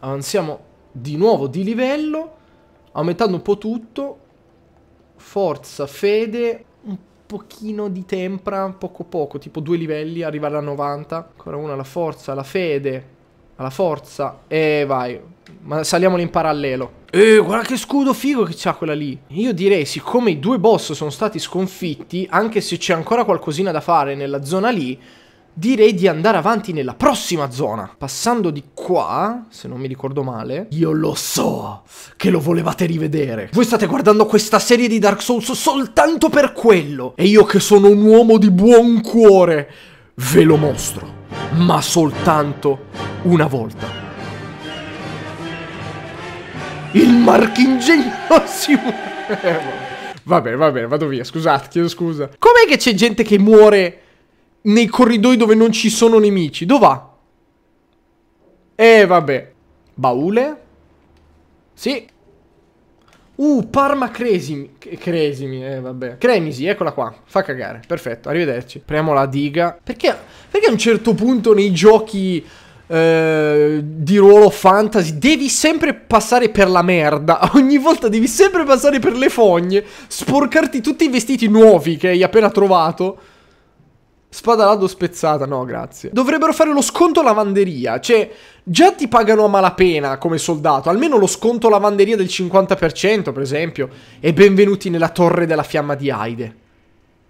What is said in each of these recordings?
Avanziamo di nuovo di livello, aumentando un po' tutto. Forza, fede, un pochino di tempra, poco poco, tipo due livelli, arrivare a 90. Ancora una, la forza, la fede, la forza e vai. Ma saliamoli in parallelo. Eh, guarda che scudo figo che c'ha quella lì. Io direi, siccome i due boss sono stati sconfitti, anche se c'è ancora qualcosina da fare nella zona lì, direi di andare avanti nella prossima zona. Passando di qua, se non mi ricordo male, io lo so che lo volevate rivedere. Voi state guardando questa serie di Dark Souls soltanto per quello. E io che sono un uomo di buon cuore, ve lo mostro. Ma soltanto una volta. Il marchingegno si muore. Vabbè, vabbè, vado via, scusate, chiedo scusa. Com'è che c'è gente che muore nei corridoi dove non ci sono nemici. Dove va? Eh, vabbè. Baule? Sì. Uh, Parma Cresimi. Cresimi, eh, vabbè. Cremisi, eccola qua. Fa cagare. Perfetto, arrivederci. Premiamo la diga. Perché, perché a un certo punto nei giochi... Eh, di ruolo fantasy devi sempre passare per la merda ogni volta devi sempre passare per le fogne sporcarti tutti i vestiti nuovi che hai appena trovato Spada lado spezzata, no grazie. Dovrebbero fare lo sconto lavanderia, cioè già ti pagano a malapena come soldato, almeno lo sconto lavanderia del 50% per esempio, e benvenuti nella torre della fiamma di Aide.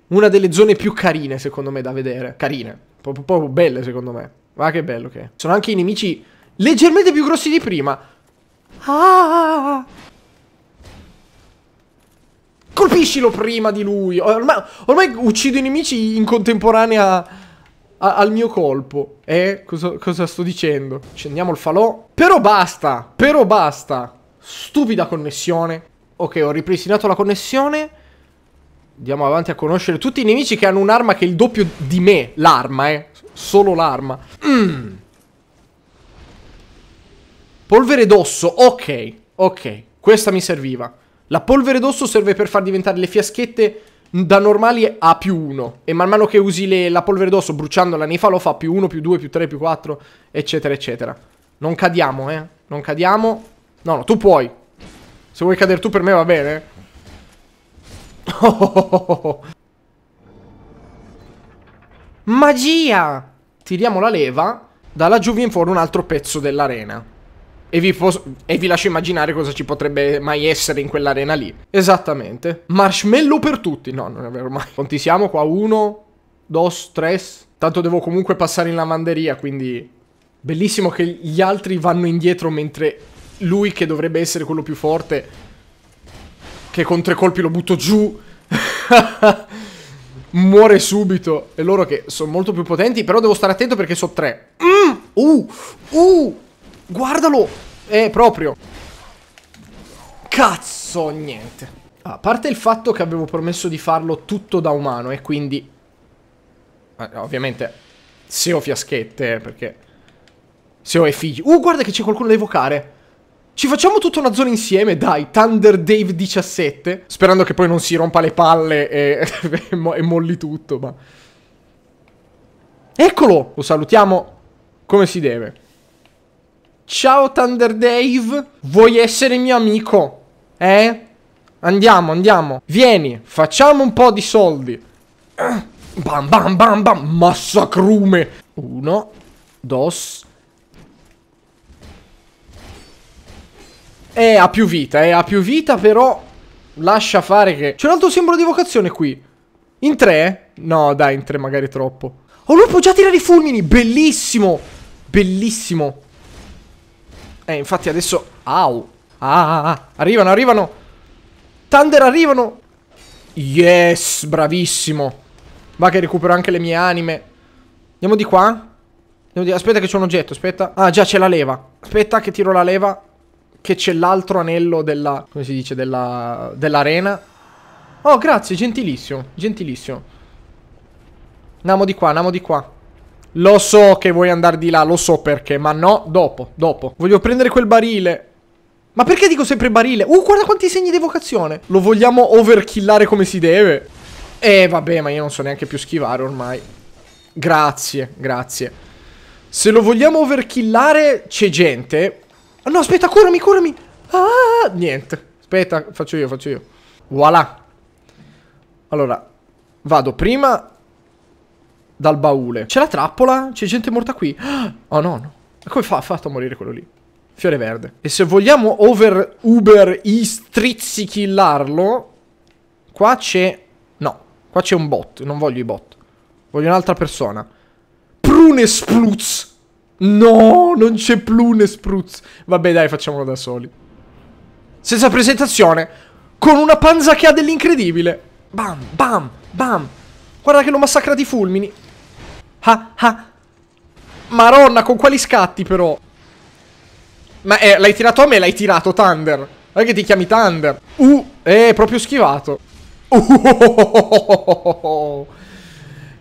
Una delle zone più carine secondo me da vedere, carine, proprio, proprio belle secondo me, ma che bello che è. Sono anche i nemici leggermente più grossi di prima. Ah! Colpiscilo prima di lui. Ormai, ormai uccido i nemici in contemporanea al mio colpo. Eh, cosa, cosa sto dicendo? Accendiamo il falò. Però basta, però basta. Stupida connessione. Ok, ho ripristinato la connessione. Andiamo avanti a conoscere tutti i nemici che hanno un'arma che è il doppio di me. L'arma, eh. Solo l'arma. Mm. Polvere d'osso, ok, ok. Questa mi serviva. La polvere d'osso serve per far diventare le fiaschette da normali a più 1 e man mano che usi le, la polvere d'osso bruciandola nei falò fa più 1, più 2, più 3, più 4 eccetera eccetera non cadiamo eh non cadiamo no no tu puoi se vuoi cadere tu per me va bene magia tiriamo la leva da laggiù viene fuori un altro pezzo dell'arena e vi, e vi, lascio immaginare cosa ci potrebbe mai essere in quell'arena lì. Esattamente. Marshmallow per tutti. No, non è vero mai. Quanti siamo qua? Uno, dos, tres. Tanto devo comunque passare in lavanderia, quindi... Bellissimo che gli altri vanno indietro mentre lui, che dovrebbe essere quello più forte, che con tre colpi lo butto giù, muore subito. E loro che sono molto più potenti, però devo stare attento perché sono tre. Mm! Uh! Uh! Guardalo! Eh, proprio. Cazzo, niente. Ah, a parte il fatto che avevo promesso di farlo tutto da umano e quindi... Ah, ovviamente, se ho fiaschette, perché... Se ho e figli... Uh, guarda che c'è qualcuno da evocare! Ci facciamo tutta una zona insieme, dai, Thunder Dave 17, sperando che poi non si rompa le palle e, e molli tutto, ma... Eccolo! Lo salutiamo come si deve. Ciao Thunder Dave, vuoi essere mio amico? Eh? Andiamo, andiamo. Vieni, facciamo un po' di soldi. Bam, bam, bam, bam. Massacrume. Uno, dos. Eh, ha più vita, eh, ha più vita, però lascia fare che... C'è un altro simbolo di vocazione qui. In tre? No, dai, in tre magari è troppo. Oh, lui può già tirare i fulmini. Bellissimo. Bellissimo. Eh, infatti adesso... Au! Ah, ah, ah. Arrivano, arrivano! Thunder, arrivano! Yes, bravissimo! Va che recupero anche le mie anime. Andiamo di qua. Andiamo di... Aspetta che c'è un oggetto, aspetta. Ah, già c'è la leva. Aspetta che tiro la leva. Che c'è l'altro anello della... Come si dice? Della... Dell'arena. Oh, grazie, gentilissimo. Gentilissimo. Andiamo di qua, andiamo di qua. Lo so che vuoi andare di là, lo so perché, ma no, dopo, dopo. Voglio prendere quel barile. Ma perché dico sempre barile? Uh, guarda quanti segni di evocazione. Lo vogliamo overkillare come si deve? Eh, vabbè, ma io non so neanche più schivare ormai. Grazie, grazie. Se lo vogliamo overkillare, c'è gente. no, aspetta, curami, curami. Ah, niente. Aspetta, faccio io, faccio io. Voilà. Allora, vado prima dal baule. C'è la trappola? C'è gente morta qui? Oh no, no. Come fa? Ha fatto a morire quello lì. Fiore verde. E se vogliamo over uber i strizzicillarlo, qua c'è... No, qua c'è un bot. Non voglio i bot. Voglio un'altra persona. Prune Splutz! No, non c'è plune Splutz. Vabbè dai, facciamolo da soli. Senza presentazione. Con una panza che ha dell'incredibile. Bam, bam, bam. Guarda che lo massacra di fulmini. Ah, ah. Maronna, con quali scatti però? Ma eh, l'hai tirato a me l'hai tirato, Thunder? Guarda che ti chiami Thunder. Uh, è proprio schivato. Uh, oh, oh, oh,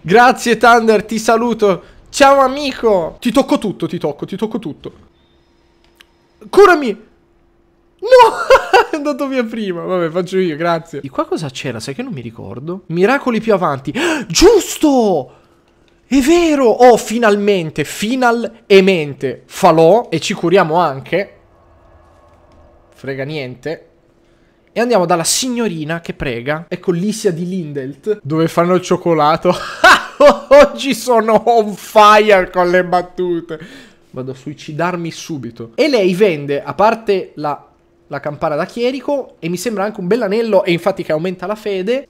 Grazie, Thunder, ti saluto. Ciao, amico. Ti tocco tutto, ti tocco, ti tocco tutto. Curami. No, è andato via prima. Vabbè, faccio io, grazie. Di qua cosa c'era? Sai che non mi ricordo. Miracoli più avanti. Giusto! È vero! Oh, finalmente, finalmente, falò e ci curiamo anche. Frega niente. E andiamo dalla signorina che prega. Ecco l'Isia di Lindelt, dove fanno il cioccolato. Oggi sono on fire con le battute. Vado a suicidarmi subito. E lei vende, a parte la, la campana da chierico, e mi sembra anche un bell'anello, e infatti che aumenta la fede.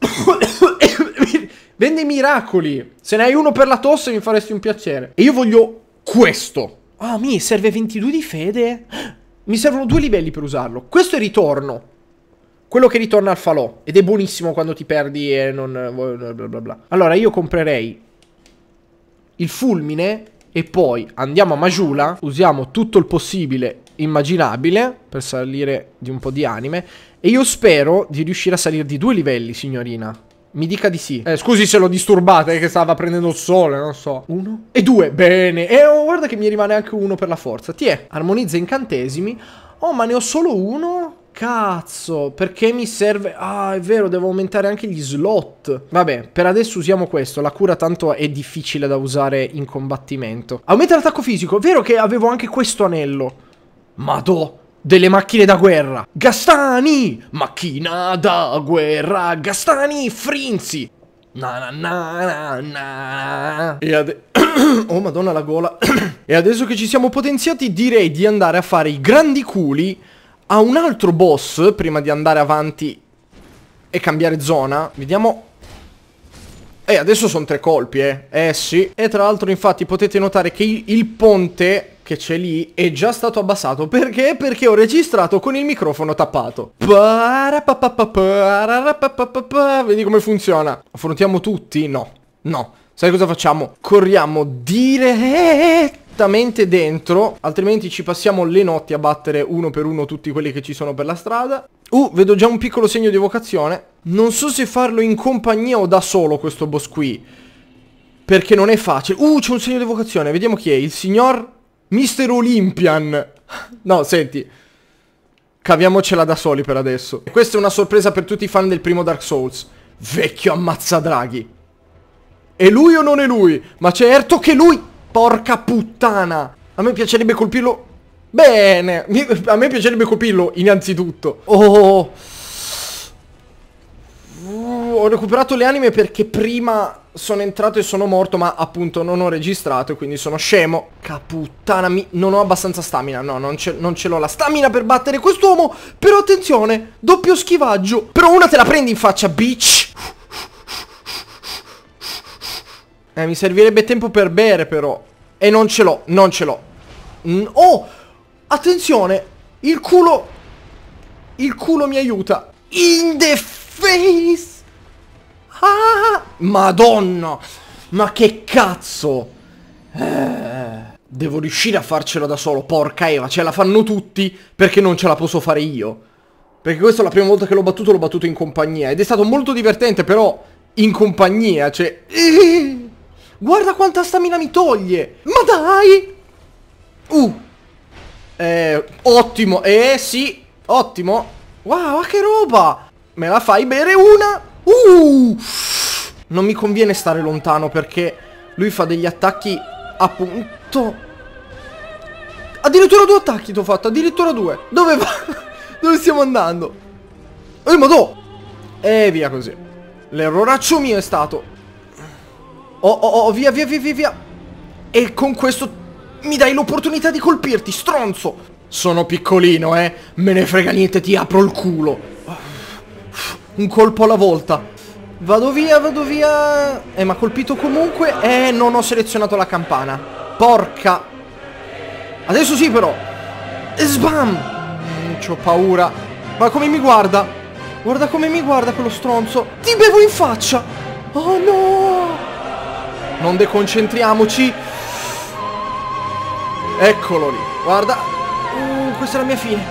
Vende i miracoli. Se ne hai uno per la tosse mi faresti un piacere. E io voglio questo. Ah, oh, mi serve 22 di fede. Mi servono due livelli per usarlo. Questo è ritorno. Quello che ritorna al falò. Ed è buonissimo quando ti perdi e non... Bla bla bla. Allora, io comprerei il fulmine e poi andiamo a Majula. Usiamo tutto il possibile immaginabile per salire di un po' di anime. E io spero di riuscire a salire di due livelli, signorina. Mi dica di sì. Eh, scusi se l'ho disturbata, eh, che stava prendendo il sole, non so. Uno e due, bene. E oh, guarda che mi rimane anche uno per la forza. Tiè, armonizza incantesimi. Oh, ma ne ho solo uno? Cazzo, perché mi serve... Ah, è vero, devo aumentare anche gli slot. Vabbè, per adesso usiamo questo. La cura tanto è difficile da usare in combattimento. Aumenta l'attacco fisico. È vero che avevo anche questo anello. Madò delle macchine da guerra. Gastani, macchina da guerra, Gastani, Frinzi. Na na na na na. E adesso... oh madonna la gola. e adesso che ci siamo potenziati direi di andare a fare i grandi culi a un altro boss prima di andare avanti e cambiare zona. Vediamo... E eh, adesso sono tre colpi, eh. Eh sì. E tra l'altro infatti potete notare che il ponte che c'è lì è già stato abbassato. Perché? Perché ho registrato con il microfono tappato. Vedi come funziona. Affrontiamo tutti? No. No. Sai cosa facciamo? Corriamo direttamente dentro Altrimenti ci passiamo le notti a battere uno per uno tutti quelli che ci sono per la strada Uh, vedo già un piccolo segno di evocazione Non so se farlo in compagnia o da solo questo boss qui Perché non è facile Uh, c'è un segno di evocazione Vediamo chi è Il signor Mister Olympian. No, senti. Caviamocela da soli per adesso. E questa è una sorpresa per tutti i fan del primo Dark Souls. Vecchio ammazzadraghi. È lui o non è lui? Ma certo che lui... Porca puttana. A me piacerebbe colpirlo... Bene. A me piacerebbe colpirlo, innanzitutto. Oh... oh, oh. Uh, ho recuperato le anime perché prima sono entrato e sono morto ma appunto non ho registrato quindi sono scemo Caputtana mi... non ho abbastanza stamina No non ce, ce l'ho la stamina per battere quest'uomo Però attenzione doppio schivaggio Però una te la prendi in faccia bitch Eh mi servirebbe tempo per bere però E non ce l'ho non ce l'ho Oh attenzione il culo Il culo mi aiuta In the face Ah, madonna! Ma che cazzo! Eh, devo riuscire a farcela da solo, porca Eva, ce la fanno tutti perché non ce la posso fare io. Perché questa è la prima volta che l'ho battuto, l'ho battuto in compagnia. Ed è stato molto divertente, però in compagnia, cioè... Eh, guarda quanta stamina mi toglie! Ma dai! Uh! Eh, ottimo, eh sì, ottimo. Wow, che roba! Me la fai bere una Uh! Non mi conviene stare lontano perché lui fa degli attacchi appunto... Addirittura due attacchi ti ho fatto, addirittura due. Dove va? Dove stiamo andando? Eh, madò! E via così. L'erroraccio mio è stato. Oh, oh, oh, via, via, via, via, via. E con questo mi dai l'opportunità di colpirti, stronzo. Sono piccolino, eh. Me ne frega niente, ti apro il culo un colpo alla volta. Vado via, vado via. Eh, ma colpito comunque. Eh, non ho selezionato la campana. Porca. Adesso sì, però. Sbam. Mm, c'ho paura. Ma come mi guarda? Guarda come mi guarda quello stronzo. Ti bevo in faccia. Oh, no. Non deconcentriamoci. Eccolo lì. Guarda. Uh, questa è la mia fine.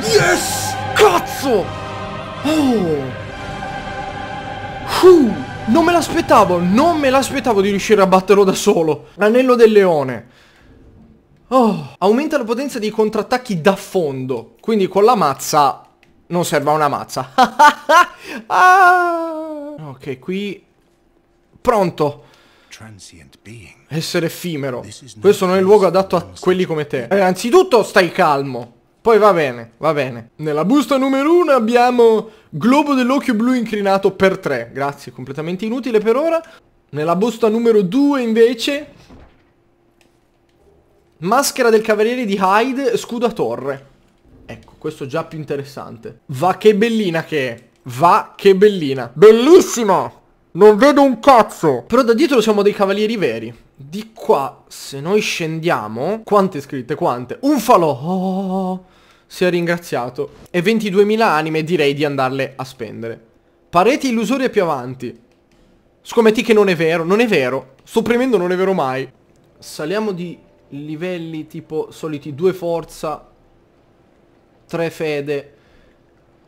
Yes! Cazzo! Oh! Uh, non me l'aspettavo, non me l'aspettavo di riuscire a batterlo da solo. L'anello del leone. Oh. Aumenta la potenza dei contrattacchi da fondo. Quindi con la mazza non serve una mazza. ah. Ok, qui... Pronto. Essere effimero. Questo non è il luogo adatto a quelli come te. Eh, anzitutto stai calmo. Poi va bene, va bene. Nella busta numero 1 abbiamo globo dell'occhio blu inclinato per 3. Grazie, completamente inutile per ora. Nella busta numero 2 invece... Maschera del cavaliere di Hyde, scudo a torre. Ecco, questo già più interessante. Va che bellina che è. Va che bellina. Bellissima! Non vedo un cazzo! Però da dietro siamo dei cavalieri veri. Di qua, se noi scendiamo... Quante scritte? Quante? Un falò! Oh! oh, oh, oh sia ringraziato e 22.000 anime direi di andarle a spendere. Pareti illusorie più avanti. Scommetti che non è vero, non è vero. Sto premendo non è vero mai. Saliamo di livelli tipo soliti 2 forza, 3 fede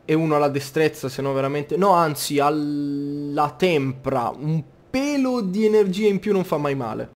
e uno alla destrezza se no veramente... No anzi alla tempra, un pelo di energia in più non fa mai male.